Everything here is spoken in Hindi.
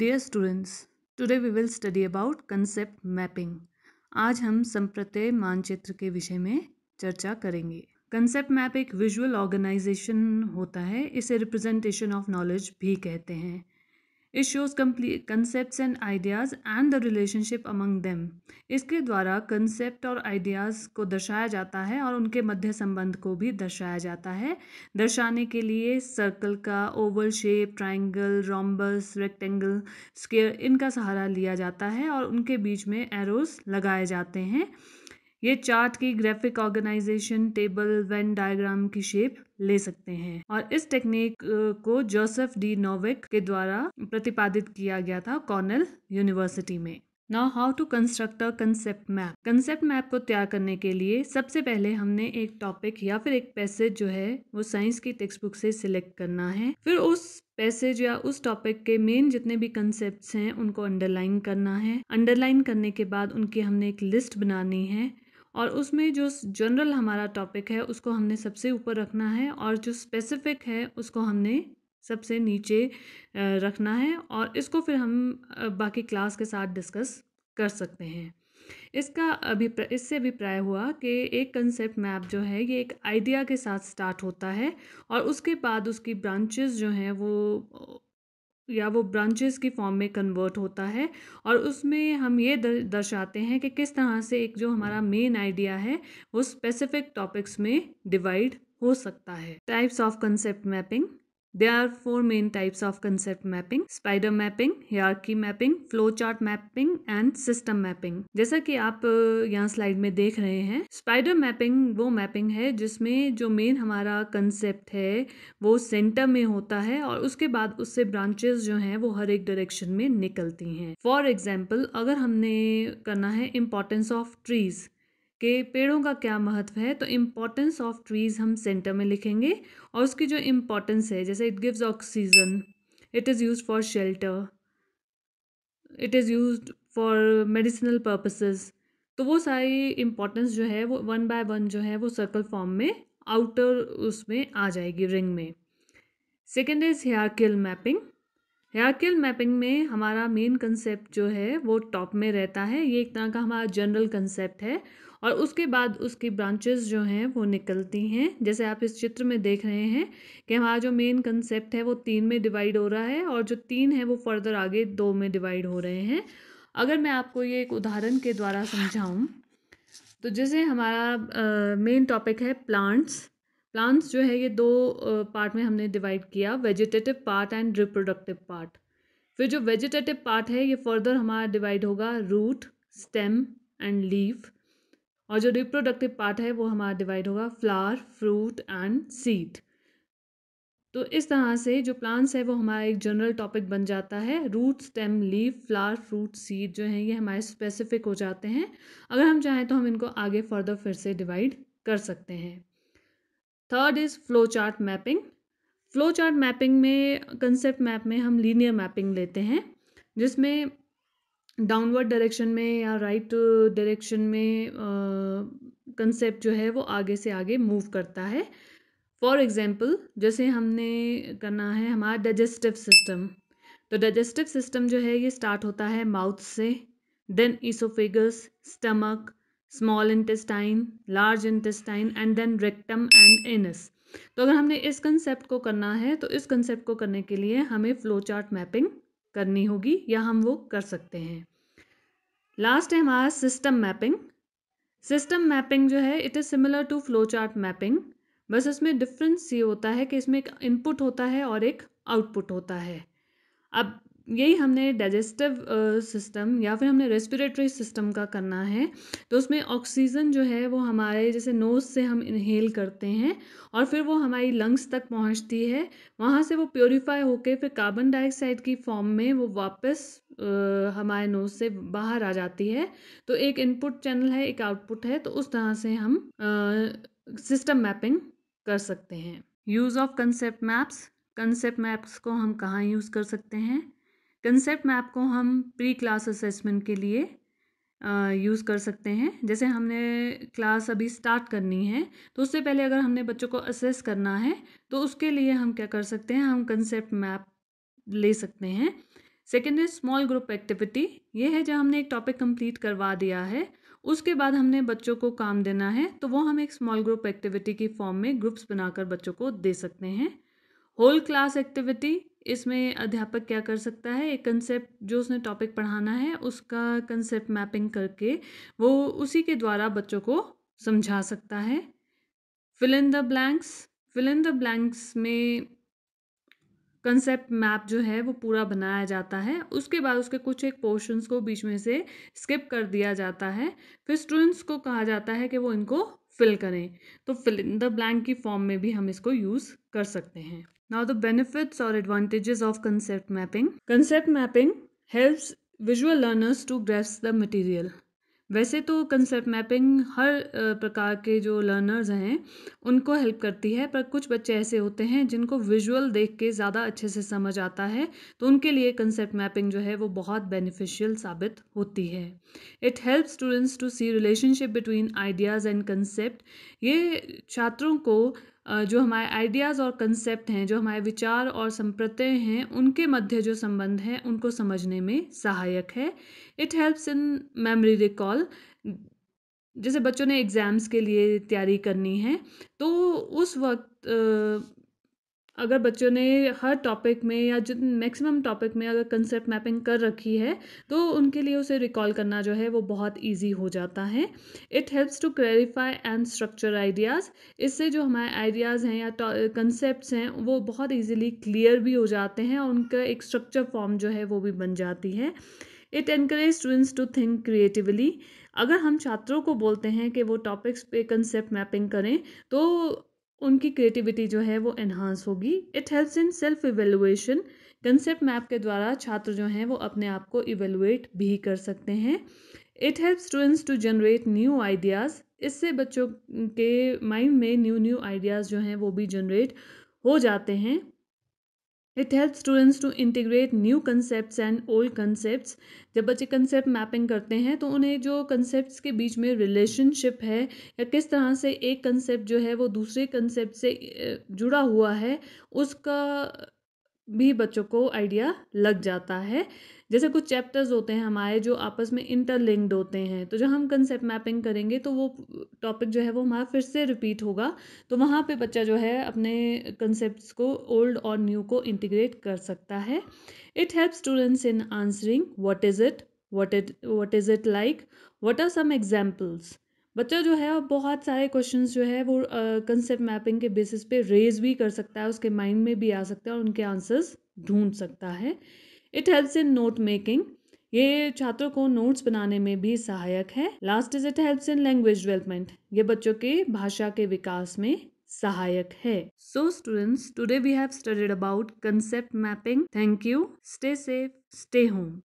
Dear students today we will study about concept mapping आज हम संप्रत्यय मानचित्र के विषय में चर्चा करेंगे कंसेप्ट मैप एक विजुअल ऑर्गेनाइजेशन होता है इसे रिप्रेजेंटेशन ऑफ नॉलेज भी कहते हैं it shows complex concept and ideas and the relationship among them इसके द्वारा कंसेप्ट और आइडियाज़ को दर्शाया जाता है और उनके मध्य संबंध को भी दर्शाया जाता है दर्शाने के लिए सर्कल का oval shape triangle rhombus rectangle square इनका सहारा लिया जाता है और उनके बीच में एरोस लगाए जाते हैं ये चार्ट की graphic organization table Venn diagram की शेप ले सकते हैं और इस टेक्निक को जोसेफ डी नोविक के द्वारा प्रतिपादित किया गया था कॉर्नेल यूनिवर्सिटी में now how to construct a concept map concept map को तैयार करने के लिए सबसे पहले हमने एक टॉपिक या फिर एक पैसेज जो है वो साइंस की टेक्स्ट बुक से सिलेक्ट करना है फिर उस पैसेज या उस टॉपिक के मेन जितने भी कंसेप्ट हैं उनको अंडरलाइन करना है अंडरलाइन करने के बाद उनकी हमने एक लिस्ट बनानी है और उसमें जो जनरल हमारा टॉपिक है उसको हमने सबसे ऊपर रखना है और जो स्पेसिफिक है उसको हमने सबसे नीचे रखना है और इसको फिर हम बाकी क्लास के साथ डिस्कस कर सकते हैं इसका अभिप्राय इससे अभिप्राय हुआ कि एक कंसेप्ट मैप जो है ये एक आइडिया के साथ स्टार्ट होता है और उसके बाद उसकी ब्रांचेस जो हैं वो या वो ब्रांचेस की फॉर्म में कन्वर्ट होता है और उसमें हम ये दर्शाते हैं कि किस तरह से एक जो हमारा मेन hmm. आइडिया है वो स्पेसिफिक टॉपिक्स में डिवाइड हो सकता है types of concept mapping There are four main types of concept mapping, spider mapping, hierarchy mapping, flowchart mapping and system mapping. जैसा कि आप यहाँ स्लाइड में देख रहे हैं स्पाइडर मैपिंग वो मैपिंग है जिसमें जो मेन हमारा कंसेप्ट है वो सेंटर में होता है और उसके बाद उससे ब्रांचेस जो हैं वो हर एक डायरेक्शन में निकलती हैं फॉर एग्जाम्पल अगर हमने करना है इम्पोर्टेंस ऑफ ट्रीज कि पेड़ों का क्या महत्व है तो इम्पॉर्टेंस ऑफ ट्रीज़ हम सेंटर में लिखेंगे और उसकी जो इम्पॉर्टेंस है जैसे it gives oxygen it is use for shelter it is use for medicinal purposes तो वो सारी इम्पॉर्टेंस जो है वो वन बाय वन जो है वो सर्कल फॉर्म में आउटर उसमें आ जाएगी रिंग में second is hierarchical mapping hierarchical mapping में हमारा मेन कंसेप्ट जो है वो टॉप में रहता है ये एक तरह का हमारा जनरल कंसेप्ट है और उसके बाद उसकी ब्रांचेस जो हैं वो निकलती हैं जैसे आप इस चित्र में देख रहे हैं कि हमारा जो मेन कंसेप्ट है वो तीन में डिवाइड हो रहा है और जो तीन है वो फर्दर आगे दो में डिवाइड हो रहे हैं अगर मैं आपको ये एक उदाहरण के द्वारा समझाऊँ तो जैसे हमारा मेन टॉपिक है प्लांट्स प्लांट्स जो है ये दो पार्ट में हमने डिवाइड किया vegetative part and reproductive part फिर जो वेजिटेटिव पार्ट है ये फर्दर हमारा डिवाइड होगा रूट स्टेम एंड लीफ और जो रिप्रोडक्टिव पार्ट है वो हमारा डिवाइड होगा फ्लावर फ्रूट एंड सीड तो इस तरह से जो प्लांट्स है वो हमारा एक जनरल टॉपिक बन जाता है root stem leaf flower fruit seed जो हैं ये हमारे स्पेसिफिक हो जाते हैं अगर हम चाहें तो हम इनको आगे फर्दर फिर से डिवाइड कर सकते हैं third is flow chart mapping flow chart mapping में कंसेप्ट मैप में हम लीनियर मैपिंग लेते हैं जिसमें डाउनवर्ड डायरेक्शन में या राइट right डायरेक्शन में कंसेप्ट जो है वो आगे से आगे मूव करता है फॉर एग्ज़ाम्पल जैसे हमने करना है हमारा डाइजेस्टिव सिस्टम तो डाइजेस्टिव सिस्टम जो है ये स्टार्ट होता है माउथ से then oesophagus stomach small intestine large intestine and then rectum and anus तो अगर हमने इस कंसेप्ट को करना है तो इस कंसेप्ट को करने के लिए हमें फ्लो चार्ट मैपिंग करनी होगी या हम वो कर सकते हैं लास्ट है हमारा सिस्टम मैपिंग सिस्टम मैपिंग जो है it is similar to flow chart mapping बस इसमें डिफरेंस ये होता है कि इसमें एक इनपुट होता है और एक आउटपुट होता है अब यही हमने डाइजेस्टिव सिस्टम या फिर हमने रेस्पिरेटरी सिस्टम का करना है तो उसमें ऑक्सीजन जो है वो हमारे जैसे नोज़ से हम इनहेल करते हैं और फिर वो हमारी लंग्स तक पहुंचती है वहाँ से वो प्योरीफाई होकर फिर कार्बन डाइऑक्साइड की फॉर्म में वो वापस हमारे नोज से बाहर आ जाती है तो एक इनपुट चैनल है एक आउटपुट है तो उस तरह से हम सिस्टम मैपिंग कर सकते हैं use of concept maps concept maps को हम कहाँ यूज़ कर सकते हैं कंसेप्ट मैप को हम प्री क्लास असेसमेंट के लिए यूज़ कर सकते हैं जैसे हमने क्लास अभी स्टार्ट करनी है तो उससे पहले अगर हमने बच्चों को असेस करना है तो उसके लिए हम क्या कर सकते हैं हम कंसेप्ट मैप ले सकते हैं सेकेंड है स्मॉल ग्रुप एक्टिविटी ये है जब हमने एक टॉपिक कंप्लीट करवा दिया है उसके बाद हमने बच्चों को काम देना है तो वो हम एक स्मॉल ग्रुप एक्टिविटी की फॉर्म में ग्रुप्स बनाकर बच्चों को दे सकते हैं होल क्लास एक्टिविटी इसमें अध्यापक क्या कर सकता है एक कंसेप्ट जो उसने टॉपिक पढ़ाना है उसका कंसेप्ट मैपिंग करके वो उसी के द्वारा बच्चों को समझा सकता है fill in the blanks fill in the blanks में कंसेप्ट मैप जो है वो पूरा बनाया जाता है उसके बाद उसके कुछ एक पोर्शंस को बीच में से स्किप कर दिया जाता है फिर स्टूडेंट्स को कहा जाता है कि वो इनको फिल करें तो फिल इन द ब्लैंक की फॉर्म में भी हम इसको यूज़ कर सकते हैं Now the benefits or advantages of concept mapping. Concept mapping helps visual learners to grasp the material. वैसे तो कंसेप्ट मैपिंग हर प्रकार के जो लर्नर्स हैं उनको हेल्प करती है पर कुछ बच्चे ऐसे होते हैं जिनको विजुअल देख के ज़्यादा अच्छे से समझ आता है तो उनके लिए कंसेप्ट मैपिंग जो है वो बहुत बेनिफिशियल साबित होती है it help students to see relationship between ideas and concept ये छात्रों को जो हमारे आइडियाज़ और कंसेप्ट हैं जो हमारे विचार और संप्रतय हैं उनके मध्य जो संबंध हैं उनको समझने में सहायक है it helps in memory recall जैसे बच्चों ने एग्ज़ाम्स के लिए तैयारी करनी है तो उस वक्त अगर बच्चों ने हर टॉपिक में या जित मैक्सिमम टॉपिक में अगर कंसेप्ट मैपिंग कर रखी है तो उनके लिए उसे रिकॉल करना जो है वो बहुत इजी हो जाता है it helps to clarify and structure ideas इससे जो हमारे आइडियाज़ हैं या कंसेप्ट हैं वो बहुत ईजिली क्लियर भी हो जाते हैं और उनका एक स्ट्रक्चर फॉर्म जो है वो भी बन जाती है it encourage students to think creatively अगर हम छात्रों को बोलते हैं कि वो टॉपिक्स पे कंसेप्ट मैपिंग करें तो उनकी क्रिएटिविटी जो है वो एनहांस होगी it helps in self evaluation concept map के द्वारा छात्र जो हैं वो अपने आप को इवेलुएट भी कर सकते हैं it help students to generate new ideas इससे बच्चों के माइंड में न्यू न्यू आइडियाज़ जो हैं वो भी जनरेट हो जाते हैं it help students to integrate new concept and old concept जब बच्चे कंसेप्ट मैपिंग करते हैं तो उन्हें जो कंसेप्ट के बीच में रिलेशनशिप है या किस तरह से एक कंसेप्ट जो है वो दूसरे कंसेप्ट से जुड़ा हुआ है उसका भी बच्चों को आइडिया लग जाता है जैसे कुछ चैप्टर्स होते हैं हमारे जो आपस में इंटरलिंक्ड होते हैं तो जब हम कंसेप्ट मैपिंग करेंगे तो वो टॉपिक जो है वो हमारा फिर से रिपीट होगा तो वहाँ पे बच्चा जो है अपने कंसेप्ट को ओल्ड और न्यू को इंटीग्रेट कर सकता है it help students in answering what is it what it what is it like what are some examples बच्चा जो है अब बहुत सारे क्वेश्चंस जो है वो कंसेप्ट मैपिंग के बेसिस पे रेज भी कर सकता है उसके माइंड में भी आ सकता है और उनके आंसर्स ढूंढ सकता है it helps in note making ये छात्रों को नोट्स बनाने में भी सहायक है last is it helps in language development ये बच्चों के भाषा के विकास में सहायक है so students today we have studied about concept mapping thank you stay safe stay home